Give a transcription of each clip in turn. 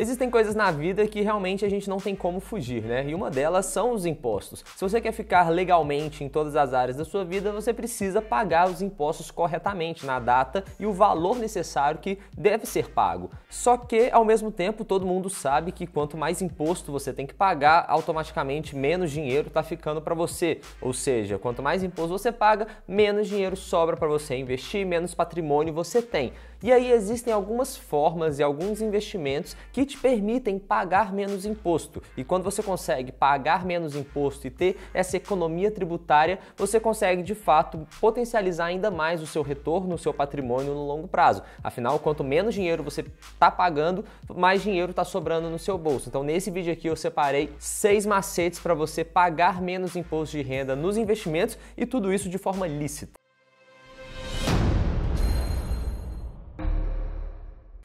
Existem coisas na vida que realmente a gente não tem como fugir, né? E uma delas são os impostos. Se você quer ficar legalmente em todas as áreas da sua vida, você precisa pagar os impostos corretamente na data e o valor necessário que deve ser pago. Só que, ao mesmo tempo, todo mundo sabe que quanto mais imposto você tem que pagar, automaticamente menos dinheiro está ficando para você. Ou seja, quanto mais imposto você paga, menos dinheiro sobra para você investir, menos patrimônio você tem. E aí existem algumas formas e alguns investimentos que te permitem pagar menos imposto. E quando você consegue pagar menos imposto e ter essa economia tributária, você consegue de fato potencializar ainda mais o seu retorno, o seu patrimônio no longo prazo. Afinal, quanto menos dinheiro você está pagando, mais dinheiro está sobrando no seu bolso. Então, nesse vídeo aqui eu separei seis macetes para você pagar menos imposto de renda nos investimentos e tudo isso de forma lícita.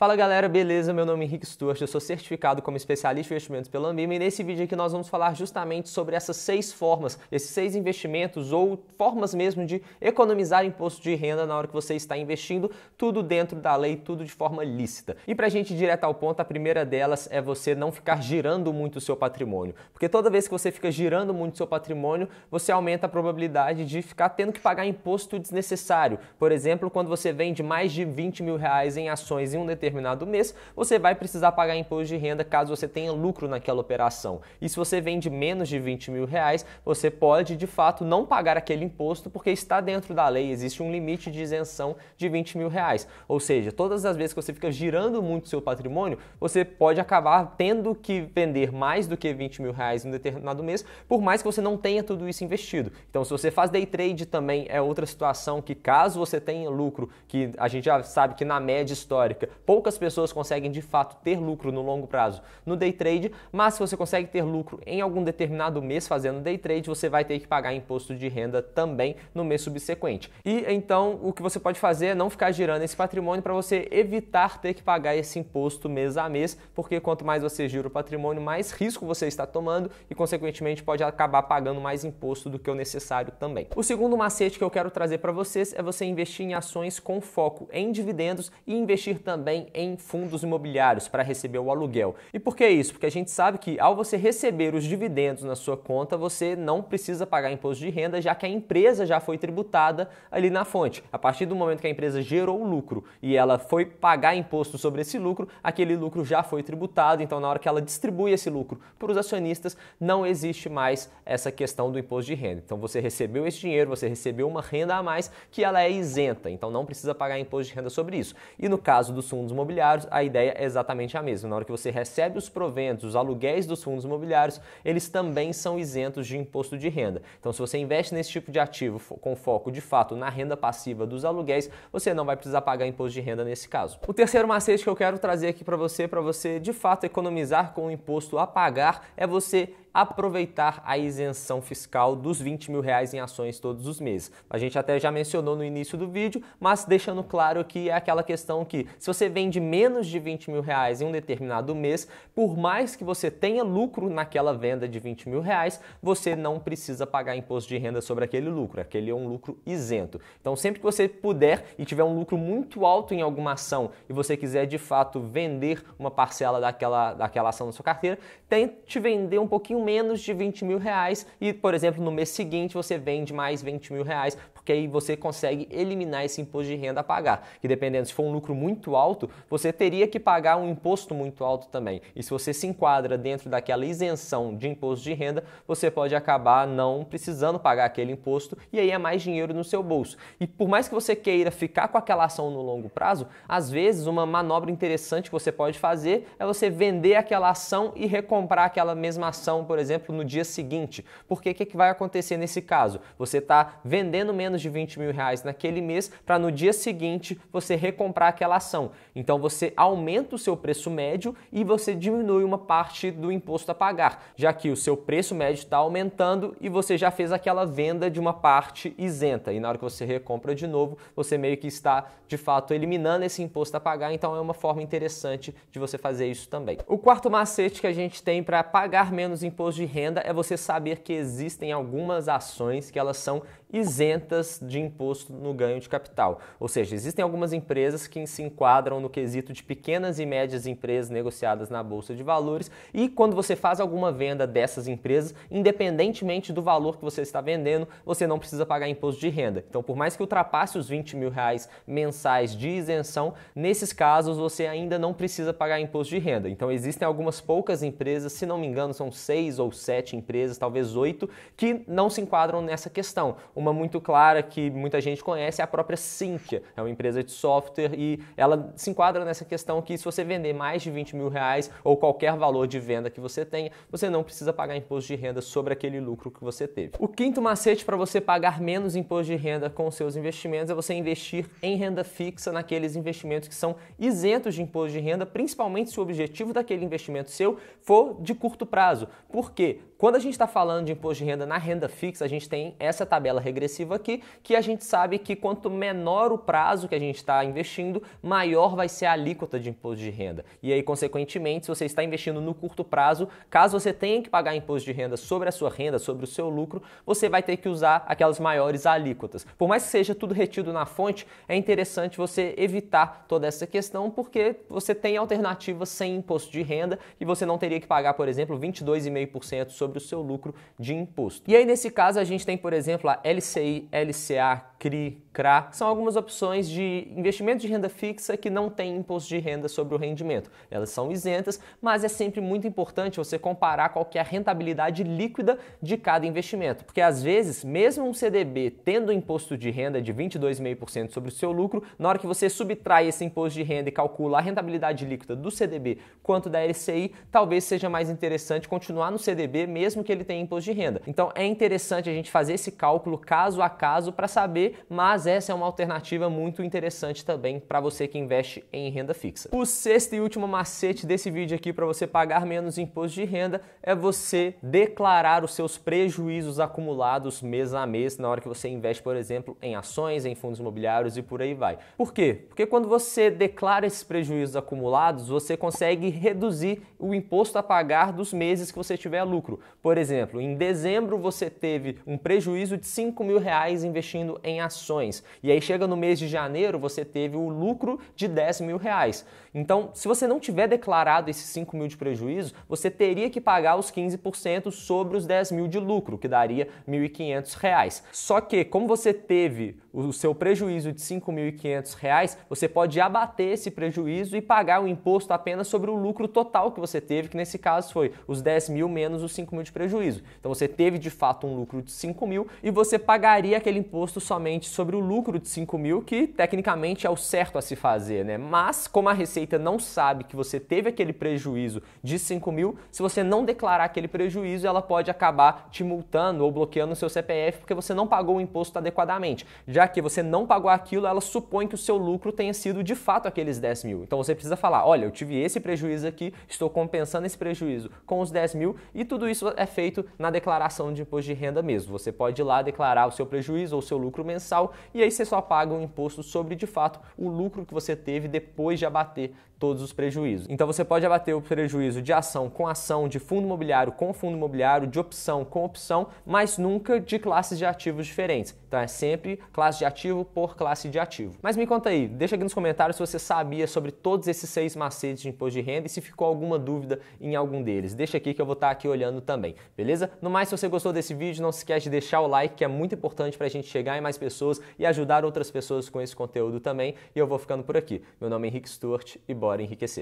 Fala galera, beleza? Meu nome é Henrique Stuart, eu sou certificado como especialista em investimentos pela Anbima e nesse vídeo aqui nós vamos falar justamente sobre essas seis formas, esses seis investimentos ou formas mesmo de economizar imposto de renda na hora que você está investindo, tudo dentro da lei, tudo de forma lícita. E pra gente ir direto ao ponto, a primeira delas é você não ficar girando muito o seu patrimônio, porque toda vez que você fica girando muito o seu patrimônio, você aumenta a probabilidade de ficar tendo que pagar imposto desnecessário. Por exemplo, quando você vende mais de 20 mil reais em ações em um determinado determinado mês, você vai precisar pagar imposto de renda caso você tenha lucro naquela operação. E se você vende menos de 20 mil reais, você pode de fato não pagar aquele imposto porque está dentro da lei, existe um limite de isenção de 20 mil reais. Ou seja, todas as vezes que você fica girando muito seu patrimônio, você pode acabar tendo que vender mais do que 20 mil reais em um determinado mês, por mais que você não tenha tudo isso investido. Então, se você faz day trade também é outra situação que caso você tenha lucro, que a gente já sabe que na média histórica, poucas pessoas conseguem de fato ter lucro no longo prazo no day trade, mas se você consegue ter lucro em algum determinado mês fazendo day trade, você vai ter que pagar imposto de renda também no mês subsequente. E então o que você pode fazer é não ficar girando esse patrimônio para você evitar ter que pagar esse imposto mês a mês, porque quanto mais você gira o patrimônio, mais risco você está tomando e consequentemente pode acabar pagando mais imposto do que o necessário também. O segundo macete que eu quero trazer para vocês é você investir em ações com foco em dividendos e investir também em fundos imobiliários para receber o aluguel. E por que isso? Porque a gente sabe que ao você receber os dividendos na sua conta, você não precisa pagar imposto de renda, já que a empresa já foi tributada ali na fonte. A partir do momento que a empresa gerou lucro e ela foi pagar imposto sobre esse lucro, aquele lucro já foi tributado, então na hora que ela distribui esse lucro para os acionistas, não existe mais essa questão do imposto de renda. Então você recebeu esse dinheiro, você recebeu uma renda a mais que ela é isenta, então não precisa pagar imposto de renda sobre isso. E no caso dos fundos fundos imobiliários, a ideia é exatamente a mesma. Na hora que você recebe os proventos, os aluguéis dos fundos imobiliários, eles também são isentos de imposto de renda. Então, se você investe nesse tipo de ativo com foco de fato na renda passiva dos aluguéis, você não vai precisar pagar imposto de renda nesse caso. O terceiro macete que eu quero trazer aqui para você, para você de fato economizar com o imposto a pagar, é você aproveitar a isenção fiscal dos 20 mil reais em ações todos os meses. A gente até já mencionou no início do vídeo, mas deixando claro que é aquela questão que se você vende menos de 20 mil reais em um determinado mês, por mais que você tenha lucro naquela venda de 20 mil reais, você não precisa pagar imposto de renda sobre aquele lucro. Aquele é um lucro isento. Então, sempre que você puder e tiver um lucro muito alto em alguma ação e você quiser de fato vender uma parcela daquela, daquela ação na sua carteira, tente vender um pouquinho menos de 20 mil reais e, por exemplo, no mês seguinte você vende mais 20 mil reais, porque aí você consegue eliminar esse imposto de renda a pagar. Que dependendo, se for um lucro muito alto, você teria que pagar um imposto muito alto também. E se você se enquadra dentro daquela isenção de imposto de renda, você pode acabar não precisando pagar aquele imposto e aí é mais dinheiro no seu bolso. E por mais que você queira ficar com aquela ação no longo prazo, às vezes uma manobra interessante que você pode fazer é você vender aquela ação e recomprar aquela mesma ação, por exemplo, no dia seguinte. Porque o que, que vai acontecer nesse caso? Você está vendendo menos de 20 mil reais naquele mês para no dia seguinte você recomprar aquela ação. Então você aumenta o seu preço médio e você diminui uma parte do imposto a pagar, já que o seu preço médio está aumentando e você já fez aquela venda de uma parte isenta. E na hora que você recompra de novo, você meio que está de fato eliminando esse imposto a pagar. Então é uma forma interessante de você fazer isso também. O quarto macete que a gente tem para pagar menos imposto imposto de renda é você saber que existem algumas ações que elas são isentas de imposto no ganho de capital. Ou seja, existem algumas empresas que se enquadram no quesito de pequenas e médias empresas negociadas na bolsa de valores e quando você faz alguma venda dessas empresas, independentemente do valor que você está vendendo, você não precisa pagar imposto de renda. Então, por mais que ultrapasse os 20 mil reais mensais de isenção, nesses casos você ainda não precisa pagar imposto de renda. Então, existem algumas poucas empresas, se não me engano, são seis ou sete empresas, talvez oito, que não se enquadram nessa questão uma muito clara que muita gente conhece é a própria Sinqia, é uma empresa de software e ela se enquadra nessa questão que se você vender mais de 20 mil reais ou qualquer valor de venda que você tenha, você não precisa pagar imposto de renda sobre aquele lucro que você teve. O quinto macete para você pagar menos imposto de renda com seus investimentos é você investir em renda fixa naqueles investimentos que são isentos de imposto de renda, principalmente se o objetivo daquele investimento seu for de curto prazo. Por quê? Quando a gente está falando de imposto de renda na renda fixa, a gente tem essa tabela regressiva aqui, que a gente sabe que quanto menor o prazo que a gente está investindo, maior vai ser a alíquota de imposto de renda. E aí, consequentemente, se você está investindo no curto prazo, caso você tenha que pagar imposto de renda sobre a sua renda, sobre o seu lucro, você vai ter que usar aquelas maiores alíquotas. Por mais que seja tudo retido na fonte, é interessante você evitar toda essa questão, porque você tem alternativas sem imposto de renda e você não teria que pagar, por exemplo, 22,5% sobre sobre o seu lucro de imposto. E aí, nesse caso, a gente tem, por exemplo, a LCI, LCA, CRI, CRA, são algumas opções de investimento de renda fixa que não tem imposto de renda sobre o rendimento. Elas são isentas, mas é sempre muito importante você comparar qual é a rentabilidade líquida de cada investimento, porque às vezes, mesmo um CDB tendo imposto de renda de 22,5% sobre o seu lucro, na hora que você subtrai esse imposto de renda e calcula a rentabilidade líquida do CDB quanto da LCI, talvez seja mais interessante continuar no CDB mesmo mesmo que ele tenha imposto de renda. Então é interessante a gente fazer esse cálculo caso a caso para saber, mas essa é uma alternativa muito interessante também para você que investe em renda fixa. O sexto e último macete desse vídeo aqui para você pagar menos imposto de renda é você declarar os seus prejuízos acumulados mês a mês na hora que você investe, por exemplo, em ações, em fundos imobiliários e por aí vai. Por quê? Porque quando você declara esses prejuízos acumulados, você consegue reduzir o imposto a pagar dos meses que você tiver lucro. Por exemplo, em dezembro você teve um prejuízo de 5 mil reais investindo em ações. E aí chega no mês de janeiro, você teve o lucro de 10 mil reais. Então, se você não tiver declarado esses 5 mil de prejuízo, você teria que pagar os 15% sobre os 10 mil de lucro, que daria 1.500 reais. Só que, como você teve o seu prejuízo de 5.500 reais, você pode abater esse prejuízo e pagar o imposto apenas sobre o lucro total que você teve, que nesse caso foi os 10 mil menos os 5 5 mil de prejuízo. Então você teve de fato um lucro de 5 mil e você pagaria aquele imposto somente sobre o lucro de 5 mil, que tecnicamente é o certo a se fazer, né? Mas como a Receita não sabe que você teve aquele prejuízo de 5 mil, se você não declarar aquele prejuízo, ela pode acabar te multando ou bloqueando o seu CPF porque você não pagou o imposto adequadamente. Já que você não pagou aquilo, ela supõe que o seu lucro tenha sido de fato aqueles 10 mil. Então você precisa falar: olha, eu tive esse prejuízo aqui, estou compensando esse prejuízo com os 10 mil e tudo isso isso é feito na declaração de imposto de renda mesmo. Você pode ir lá declarar o seu prejuízo ou o seu lucro mensal e aí você só paga o um imposto sobre, de fato, o lucro que você teve depois de abater todos os prejuízos. Então você pode abater o prejuízo de ação com ação, de fundo imobiliário com fundo imobiliário, de opção com opção, mas nunca de classes de ativos diferentes. Então é sempre classe de ativo por classe de ativo. Mas me conta aí, deixa aqui nos comentários se você sabia sobre todos esses seis macetes de imposto de renda e se ficou alguma dúvida em algum deles. Deixa aqui que eu vou estar aqui olhando também também, beleza? No mais, se você gostou desse vídeo, não se esquece de deixar o like, que é muito importante para a gente chegar em mais pessoas e ajudar outras pessoas com esse conteúdo também. E eu vou ficando por aqui. Meu nome é Henrique Stuart e bora enriquecer.